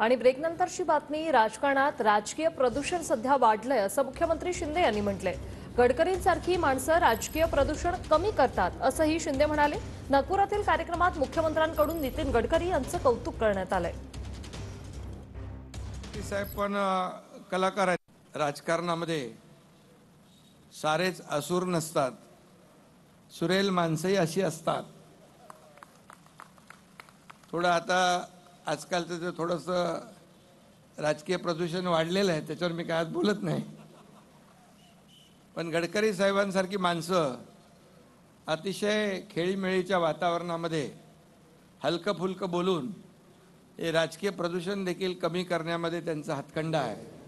आणि ब्रेकनंतरची बातमी राजकारणात राजकीय प्रदूषण सध्या वाढलंय असं मुख्यमंत्री शिंदे यांनी म्हटलंय गडकरींसारखी माणसं राजकीय प्रदूषण कमी करतात असंही शिंदे म्हणाले नागपुरातील कार्यक्रमात मुख्यमंत्र्यांकडून नितीन गडकरी यांचं कौतुक करण्यात आलंय साहेब पण कलाकार आहेत राजकारणामध्ये सारेच असूर नसतात सुरेल माणसंही अशी असतात थोडं आता आजकालचं जे थोडंसं राजकीय प्रदूषण वाढलेलं आहे त्याच्यावर मी काय आज बोलत नाही पण गडकरी साहेबांसारखी माणसं अतिशय खेळीमेळीच्या वातावरणामध्ये हलकं फुलकं बोलून हे राजकीय प्रदूषण देखील कमी करण्यामध्ये त्यांचा हातखंडा आहे